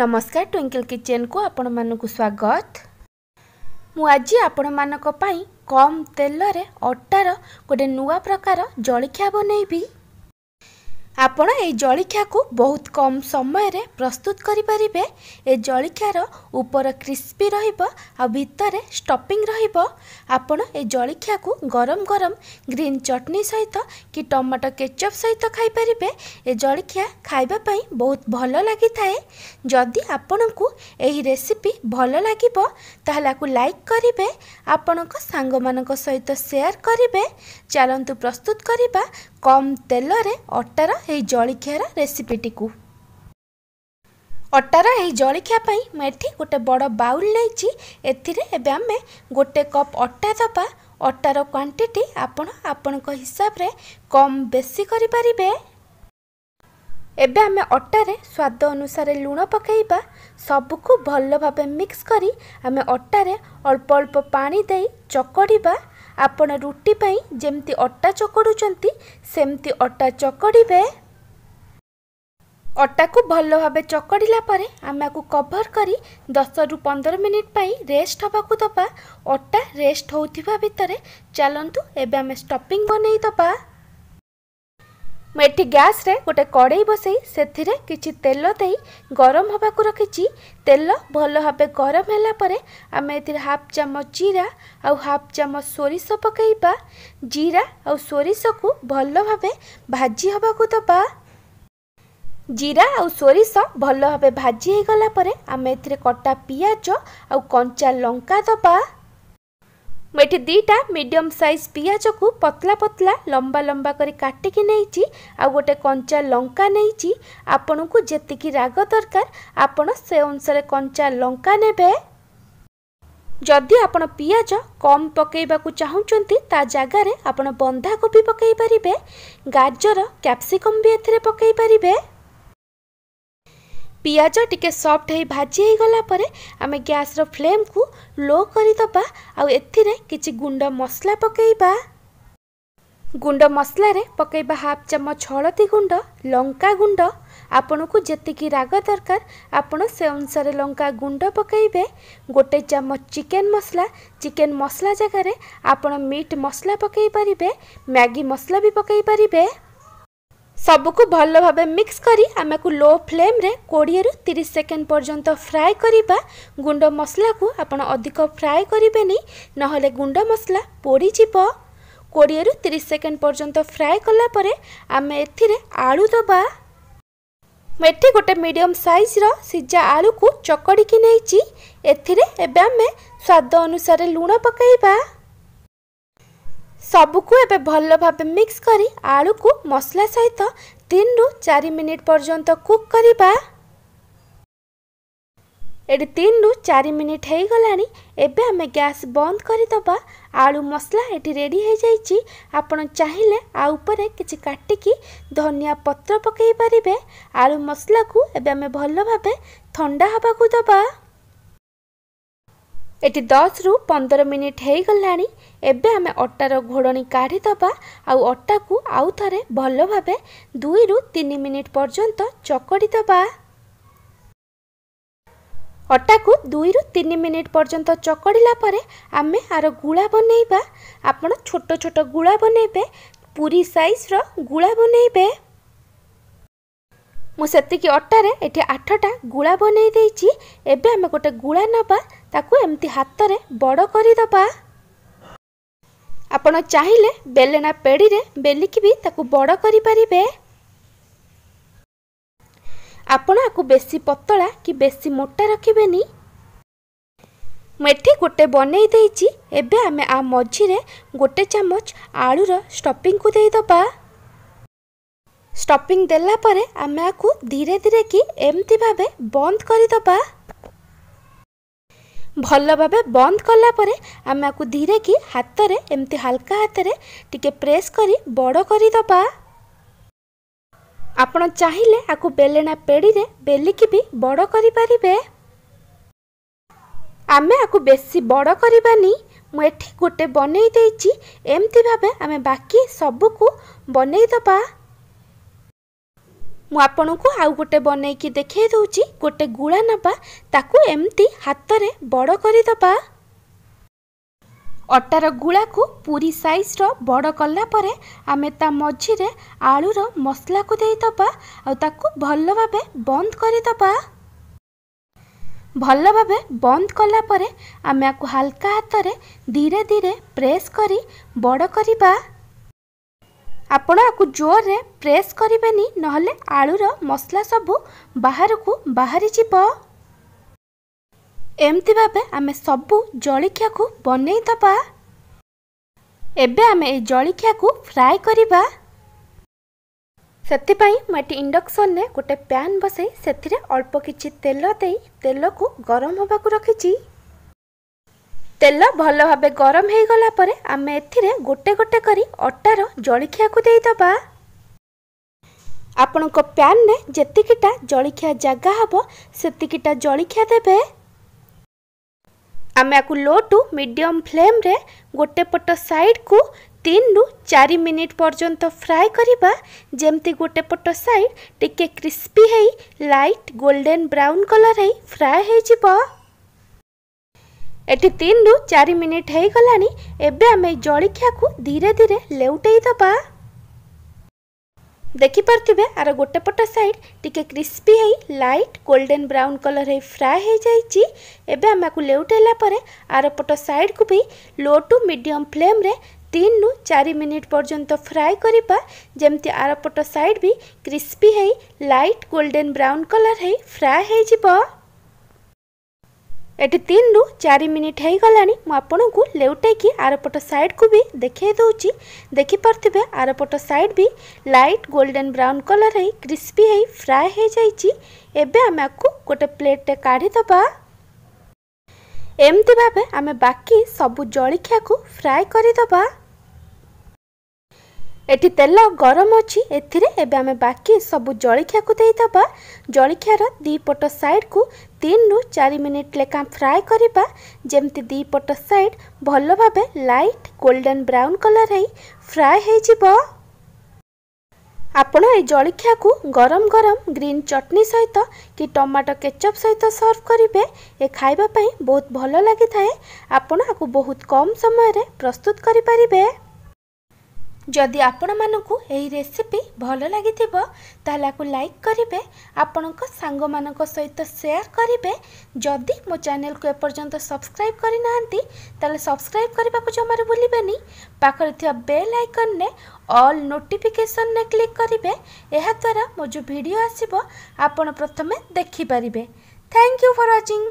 ନମସ୍କାର ଟ୍ୱିଙ୍କଲ୍ କିଚେନ୍କୁ ଆପଣମାନଙ୍କୁ ସ୍ୱାଗତ ମୁଁ ଆଜି ଆପଣମାନଙ୍କ ପାଇଁ କମ୍ ତେଲରେ ଅଟାର ଗୋଟିଏ ନୂଆ ପ୍ରକାର ଜଳଖିଆ ବନେଇବି ଆପଣ ଏହି ଜଳଖିଆକୁ ବହୁତ କମ୍ ସମୟରେ ପ୍ରସ୍ତୁତ କରିପାରିବେ ଏ ଜଳଖିଆର ଉପର କ୍ରିସ୍ପି ରହିବ ଆଉ ଭିତରେ ଷ୍ଟଫିଂ ରହିବ ଆପଣ ଏ ଜଳଖିଆକୁ ଗରମ ଗରମ ଗ୍ରୀନ୍ ଚଟଣି ସହିତ କି ଟମାଟୋ କେଚପ୍ ସହିତ ଖାଇପାରିବେ ଏ ଜଳଖିଆ ଖାଇବା ପାଇଁ ବହୁତ ଭଲ ଲାଗିଥାଏ ଯଦି ଆପଣଙ୍କୁ ଏହି ରେସିପି ଭଲ ଲାଗିବ ତାହେଲେ ଆକୁ ଲାଇକ୍ କରିବେ ଆପଣଙ୍କ ସାଙ୍ଗମାନଙ୍କ ସହିତ ସେୟାର କରିବେ ଚାଲନ୍ତୁ ପ୍ରସ୍ତୁତ କରିବା କମ୍ ତେଲରେ ଅଟାର ଏହି ଜଳଖିଆର ରେସିପିଟିକୁ ଅଟାର ଏହି ଜଳଖିଆ ପାଇଁ ମୁଁ ଏଠି ଗୋଟେ ବଡ଼ ବାଉଲ ନେଇଛି ଏଥିରେ ଏବେ ଆମେ ଗୋଟେ କପ୍ ଅଟା ଦେବା ଅଟାର କ୍ୱାଣ୍ଟିଟି ଆପଣ ଆପଣଙ୍କ ହିସାବରେ କମ୍ ବେଶୀ କରିପାରିବେ ଏବେ ଆମେ ଅଟାରେ ସ୍ୱାଦ ଅନୁସାରେ ଲୁଣ ପକାଇବା ସବୁକୁ ଭଲ ଭାବେ ମିକ୍ସ କରି ଆମେ ଅଟାରେ ଅଳ୍ପ ଅଳ୍ପ ପାଣି ଦେଇ ଚକଡ଼ିବା ଆପଣ ରୁଟି ପାଇଁ ଯେମିତି ଅଟା ଚକଡ଼ୁଛନ୍ତି ସେମିତି ଅଟା ଚକଡ଼ିବେ ଅଟାକୁ ଭଲ ଭାବେ ଚକଡ଼ିଲା ପରେ ଆମେ ଆକୁ କଭର୍ କରି ଦଶରୁ ପନ୍ଦର ମିନିଟ୍ ପାଇଁ ରେଷ୍ଟ ହେବାକୁ ଦେବା ଅଟା ରେଷ୍ଟ ହେଉଥିବା ଭିତରେ ଚାଲନ୍ତୁ ଏବେ ଆମେ ଷ୍ଟପିଂ ବନେଇ ଦେବା ମେଠି ଗ୍ୟାସରେ ଗୋଟେ କଡ଼େଇ ବସାଇ ସେଥିରେ କିଛି ତେଲ ଦେଇ ଗରମ ହେବାକୁ ରଖିଛି ତେଲ ଭଲ ଭାବେ ଗରମ ହେଲା ପରେ ଆମେ ଏଥିରେ ହାଫ୍ ଚାମଚ ଜିରା ଆଉ ହାଫ୍ ଚାମଚ ସୋରିଷ ପକାଇବା ଜିରା ଆଉ ସୋରିଷକୁ ଭଲ ଭାବେ ଭାଜି ହେବାକୁ ଦେବା ଜିରା ଆଉ ସୋରିଷ ଭଲ ଭାବେ ଭାଜି ହେଇଗଲା ପରେ ଆମେ ଏଥିରେ କଟା ପିଆଜ ଆଉ କଞ୍ଚା ଲଙ୍କା ଦେବା ମୁଁ ଏଠି ଦୁଇଟା ମିଡ଼ିୟମ୍ ସାଇଜ୍ ପିଆଜକୁ ପତଲା ପତଲା ଲମ୍ବା ଲମ୍ବା କରି କାଟିକି ନେଇଛି ଆଉ ଗୋଟେ କଞ୍ଚା ଲଙ୍କା ନେଇଛି ଆପଣଙ୍କୁ ଯେତିକି ରାଗ ଦରକାର ଆପଣ ସେ ଅନୁସାରେ କଞ୍ଚା ଲଙ୍କା ନେବେ ଯଦି ଆପଣ ପିଆଜ କମ୍ ପକାଇବାକୁ ଚାହୁଁଛନ୍ତି ତା ଜାଗାରେ ଆପଣ ବନ୍ଧାକୋବି ପକାଇ ପାରିବେ ଗାଜର କ୍ୟାପ୍ସିକମ୍ ବି ଏଥିରେ ପକାଇ ପାରିବେ ପିଆଜ ଟିକେ ସଫ୍ଟ ହୋଇ ଭାଜି ହୋଇଗଲା ପରେ ଆମେ ଗ୍ୟାସ୍ର ଫ୍ଲେମ୍କୁ ଲୋ କରିଦେବା ଆଉ ଏଥିରେ କିଛି ଗୁଣ୍ଡ ମସଲା ପକାଇବା ଗୁଣ୍ଡ ମସଲାରେ ପକାଇବା ହାଫ୍ ଚାମଚ ହଳଦୀ ଗୁଣ୍ଡ ଲଙ୍କା ଗୁଣ୍ଡ ଆପଣଙ୍କୁ ଯେତିକି ରାଗ ଦରକାର ଆପଣ ସେ ଅନୁସାରେ ଲଙ୍କା ଗୁଣ୍ଡ ପକାଇବେ ଗୋଟେ ଚାମଚ ଚିକେନ୍ ମସଲା ଚିକେନ୍ ମସଲା ଜାଗାରେ ଆପଣ ମିଟ୍ ମସଲା ପକାଇ ପାରିବେ ମ୍ୟାଗି ମସଲା ବି ପକାଇ ପାରିବେ ସବୁକୁ ଭଲ ଭାବେ ମିକ୍ସ କରି ଆମକୁ ଲୋ ଫ୍ଲେମ୍ରେ କୋଡ଼ିଏରୁ ତିରିଶ ସେକେଣ୍ଡ ପର୍ଯ୍ୟନ୍ତ ଫ୍ରାଏ କରିବା ଗୁଣ୍ଡ ମସଲାକୁ ଆପଣ ଅଧିକ ଫ୍ରାଏ କରିବେନି ନହେଲେ ଗୁଣ୍ଡ ମସଲା ପୋଡ଼ିଯିବ କୋଡ଼ିଏରୁ ତିରିଶ ସେକେଣ୍ଡ ପର୍ଯ୍ୟନ୍ତ ଫ୍ରାଏ କଲା ପରେ ଆମେ ଏଥିରେ ଆଳୁ ଦେବା ଏଠି ଗୋଟେ ମିଡ଼ିୟମ ସାଇଜ୍ର ସିଝା ଆଳୁକୁ ଚକଡ଼ିକି ନେଇଛି ଏଥିରେ ଏବେ ଆମେ ସ୍ୱାଦ ଅନୁସାରେ ଲୁଣ ପକାଇବା ସବୁକୁ ଏବେ ଭଲ ଭାବେ ମିକ୍ସ କରି ଆଳୁକୁ ମସଲା ସହିତ ତିନିରୁ ଚାରି ମିନିଟ୍ ପର୍ଯ୍ୟନ୍ତ କୁକ୍ କରିବା ଏଠି ତିନିରୁ ଚାରି ମିନିଟ୍ ହେଇଗଲାଣି ଏବେ ଆମେ ଗ୍ୟାସ୍ ବନ୍ଦ କରିଦେବା ଆଳୁ ମସଲା ଏଠି ରେଡ଼ି ହେଇଯାଇଛି ଆପଣ ଚାହିଁଲେ ଆ ଉପରେ କିଛି କାଟିକି ଧନିଆ ପତ୍ର ପକାଇ ପାରିବେ ଆଳୁ ମସଲାକୁ ଏବେ ଆମେ ଭଲ ଭାବେ ଥଣ୍ଡା ହେବାକୁ ଦେବା ଏଠି ଦଶରୁ ପନ୍ଦର ମିନିଟ୍ ହୋଇଗଲାଣି ଏବେ ଆମେ ଅଟାର ଘୋଡ଼ଣୀ କାଢ଼ିଦେବା ଆଉ ଅଟାକୁ ଆଉ ଥରେ ଭଲ ଭାବେ ଦୁଇରୁ ତିନି ମିନିଟ୍ ପର୍ଯ୍ୟନ୍ତ ଚକଡ଼ି ଦେବା ଅଟାକୁ ଦୁଇରୁ ତିନି ମିନିଟ୍ ପର୍ଯ୍ୟନ୍ତ ଚକଡ଼ିଲା ପରେ ଆମେ ଆର ଗୁଳା ବନେଇବା ଆପଣ ଛୋଟ ଛୋଟ ଗୁଳା ବନେଇବେ ପୁରୀ ସାଇଜ୍ର ଗୁଳା ବନେଇବେ ମୁଁ ସେତିକି ଅଟାରେ ଏଠି ଆଠଟା ଗୁଳା ବନେଇ ଦେଇଛି ଏବେ ଆମେ ଗୋଟେ ଗୁଳା ନେବା ତାକୁ ଏମିତି ହାତରେ ବଡ଼ କରିଦେବା ଆପଣ ଚାହିଁଲେ ବେଲେଣା ପେଡ଼ିରେ ବେଲିକି ବି ତାକୁ ବଡ଼ କରିପାରିବେ ଆପଣ ଆକୁ ବେଶୀ ପତଳା କି ବେଶୀ ମୋଟା ରଖିବେନି ମୁଁ ଏଠି ଗୋଟେ ବନେଇ ଦେଇଛି ଏବେ ଆମେ ଆ ମଝିରେ ଗୋଟେ ଚାମଚ ଆଳୁର ଷ୍ଟପିଂକୁ ଦେଇଦେବା ଷ୍ଟପିଂ ଦେଲା ପରେ ଆମେ ଆକୁ ଧୀରେ ଧୀରେ କି ଏମିତି ଭାବେ ବନ୍ଦ କରିଦେବା ଭଲ ଭାବେ ବନ୍ଦ କଲା ପରେ ଆମେ ଆକୁ ଧୀରେ କି ହାତରେ ଏମିତି ହାଲକା ହାତରେ ଟିକେ ପ୍ରେସ୍ କରି ବଡ଼ କରିଦେବା ଆପଣ ଚାହିଁଲେ ଆକୁ ବେଲେଣା ପେଡ଼ିରେ ବେଲିକି ବି ବଡ଼ କରିପାରିବେ ଆମେ ଆକୁ ବେଶୀ ବଡ଼ କରିବାନି ମୁଁ ଏଠି ଗୋଟେ ବନେଇ ଦେଇଛି ଏମିତି ଭାବେ ଆମେ ବାକି ସବୁକୁ ବନେଇଦେବା ମୁଁ ଆପଣଙ୍କୁ ଆଉ ଗୋଟେ ବନେଇକି ଦେଖେଇ ଦେଉଛି ଗୋଟେ ଗୁଳା ନେବା ତାକୁ ଏମିତି ହାତରେ ବଡ଼ କରିଦେବା ଅଟାର ଗୁଳାକୁ ପୁରୀ ସାଇଜ୍ର ବଡ଼ କଲା ପରେ ଆମେ ତା ମଝିରେ ଆଳୁର ମସଲାକୁ ଦେଇଦେବା ଆଉ ତାକୁ ଭଲ ଭାବେ ବନ୍ଦ କରିଦେବା ଭଲ ଭାବେ ବନ୍ଦ କଲା ପରେ ଆମେ ଆକୁ ହାଲକା ହାତରେ ଧୀରେ ଧୀରେ ପ୍ରେସ୍ କରି ବଡ଼ କରିବା ଆପଣ ଆକୁ ଜୋରରେ ପ୍ରେସ୍ କରିବେନି ନହେଲେ ଆଳୁର ମସଲା ସବୁ ବାହାରକୁ ବାହାରିଯିବ ଏମିତି ଭାବେ ଆମେ ସବୁ ଜଳଖିଆକୁ ବନେଇଦେବା ଏବେ ଆମେ ଏ ଜଳଖିଆକୁ ଫ୍ରାଏ କରିବା ସେଥିପାଇଁ ମୁଁ ଏଠି ଇଣ୍ଡକ୍ସନରେ ଗୋଟେ ପ୍ୟାନ୍ ବସାଇ ସେଥିରେ ଅଳ୍ପ କିଛି ତେଲ ଦେଇ ତେଲକୁ ଗରମ ହେବାକୁ ରଖିଛି ତେଲ ଭଲ ଭାବେ ଗରମ ହୋଇଗଲା ପରେ ଆମେ ଏଥିରେ ଗୋଟେ ଗୋଟେ କରି ଅଟାର ଜଳଖିଆକୁ ଦେଇଦେବା ଆପଣଙ୍କ ପ୍ୟାନ୍ରେ ଯେତିକିଟା ଜଳଖିଆ ଜାଗା ହେବ ସେତିକିଟା ଜଳଖିଆ ଦେବେ ଆମେ ଆକୁ ଲୋ ଟୁ ମିଡ଼ିୟମ୍ ଫ୍ଲେମ୍ରେ ଗୋଟେ ପଟ ସାଇଡ଼୍କୁ ତିନିରୁ ଚାରି ମିନିଟ୍ ପର୍ଯ୍ୟନ୍ତ ଫ୍ରାଏ କରିବା ଯେମିତି ଗୋଟେ ପଟ ସାଇଡ଼୍ ଟିକେ କ୍ରିସ୍ପି ହେଇ ଲାଇଟ୍ ଗୋଲ୍ଡେନ୍ ବ୍ରାଉନ୍ କଲର୍ ହେଇ ଫ୍ରାଏ ହେଇଯିବ এটি তিন রু চারি মিনিট হয়ে গলা এবে আমি জলখিয়াকু ধীরে ধীরে লেউটাই দেবা দেখিপারে আর গোটে পট সাইড টিকি ক্রিস্পি হয়ে লাইট গোল্ডেন ব্রাউন কলর হয়ে ফ্রাই হয়ে যাই এবে আমি লেউটাইলা পরে আর পট সাইড কু লো টু মিডিয়ম ফ্লেম্রে তিন রু চারি মিনিট পর্যন্ত ফ্রাই করা যেমতি আর পট সাইড বি ক্রিস্পি হয়ে লাইট গোল্ডেন ব্রাউন কলর হয়ে ফ্রাই হয়ে যাব ଏଠି ତିନିରୁ ଚାରି ମିନିଟ୍ ହୋଇଗଲାଣି ମୁଁ ଆପଣଙ୍କୁ ଲେଉଟାଇକି ଆରପଟ ସାଇଡ଼କୁ ବି ଦେଖାଇ ଦେଉଛି ଦେଖିପାରୁଥିବେ ଆରପଟ ସାଇଡ଼୍ ବି ଲାଇଟ୍ ଗୋଲ୍ଡେନ୍ ବ୍ରାଉନ୍ କଲର୍ ହେଇ କ୍ରିସ୍ପି ହେଇ ଫ୍ରାଏ ହୋଇଯାଇଛି ଏବେ ଆମେ ଆକୁ ଗୋଟେ ପ୍ଲେଟ୍ରେ କାଢ଼ିଦେବା ଏମିତି ଭାବେ ଆମେ ବାକି ସବୁ ଜଳଖିଆକୁ ଫ୍ରାଏ କରିଦେବା ଏଠି ତେଲ ଗରମ ଅଛି ଏଥିରେ ଏବେ ଆମେ ବାକି ସବୁ ଜଳଖିଆକୁ ଦେଇଦେବା ଜଳଖିଆର ଦୁଇପଟ ସାଇଡ଼୍କୁ 3 रु 4 मिनिट लेखा फ्राई करबा जेमति दीपट साइड भलो भाबे लाइट गोल्डन ब्राउन कलर है फ्राई हे जिवो आपण ए जळखिया को गरम गरम ग्रीन चटनी सहित कि टमाटर केचप सहित सर्व करिवे ए खाइबा पई बहुत भलो लागि थाए आपण आकु बहुत कम समय रे प्रस्तुत करि परिबे ଯଦି ଆପଣମାନଙ୍କୁ ଏହି ରେସିପି ଭଲ ଲାଗିଥିବ ତାହେଲେ ଆକୁ ଲାଇକ୍ କରିବେ ଆପଣଙ୍କ ସାଙ୍ଗମାନଙ୍କ ସହିତ ସେୟାର କରିବେ ଯଦି ମୋ ଚ୍ୟାନେଲକୁ ଏପର୍ଯ୍ୟନ୍ତ ସବସ୍କ୍ରାଇବ୍ କରିନାହାନ୍ତି ତାହେଲେ ସବସ୍କ୍ରାଇବ୍ କରିବାକୁ ଜମାରୁ ଭୁଲିବେନି ପାଖରେ ଥିବା ବେଲ୍ ଆଇକନ୍ରେ ଅଲ୍ ନୋଟିଫିକେସନ୍ରେ କ୍ଲିକ୍ କରିବେ ଏହାଦ୍ୱାରା ମୋ ଯେଉଁ ଭିଡ଼ିଓ ଆସିବ ଆପଣ ପ୍ରଥମେ ଦେଖିପାରିବେ ଥ୍ୟାଙ୍କ ୟୁ ଫର୍ ୱାଚିଂ